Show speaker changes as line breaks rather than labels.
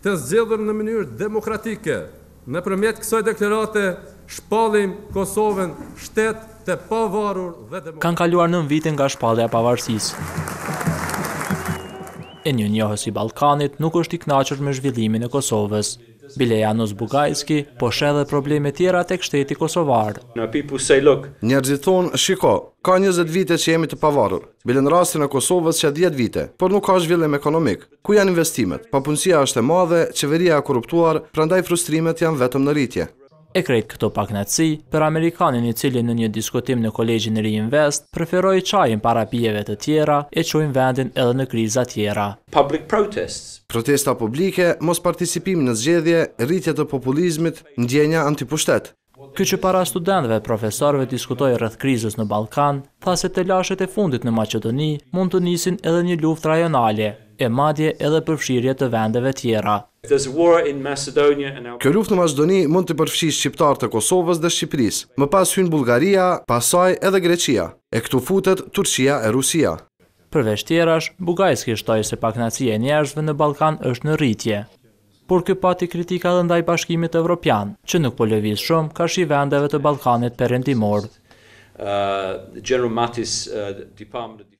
të zgjedhur në mënyrë demokratike. Në përmjet kësoj deklerate, shpallim Kosovën shtet të pavarur
dhe demokratike. Kanë kaluar në vitin nga shpallja pavarësis. E një njohës i Balkanit nuk është i knaqër me zhvillimin e Kosovës. Bilejanus Bugajski po shedhe probleme tjera të kështeti
Kosovar. Njerëzit thonë, shiko, ka 20 vite që jemi të pavarur, bilen rastin e Kosovës që 10 vite, por nuk ka zhvillim ekonomik. Ku janë investimet? Papunësia është e madhe, qeveria e korruptuar, prandaj frustrimet janë vetëm në rritje.
E krejt këto pak nëtësi, për Amerikanin i cili në një diskutim në kolegjin në Reinvest, preferoj qajin para
pjeve të tjera e qojnë vendin edhe në krizat tjera. Protesta publike, mos participim në zgjedhje, rritjet të populizmit, ndjenja antipushtet. Kë që para studentve e profesorve diskutojë rrëth krizës në Balkan, thaset e lashet e fundit në
Macedoni mund të nisin edhe një luft rajonale, e madje edhe përfshirje të vendeve tjera. Kjo
luft në Macedoni mund të përfshi shqiptar të Kosovës dhe Shqipëris, më pas hynë Bulgaria, pasaj edhe Greqia, e këtu futet Turqia e Rusia. Përveç tjerash, Bugajski shtoj se pak e njerëzve në Balkan është në
rritje. Por kjo pati kritika dhe ndaj bashkimit evropian, që nuk po lëviz shumë ka shi vendeve të Balkanit përrendimor.
Uh, General uh, Department of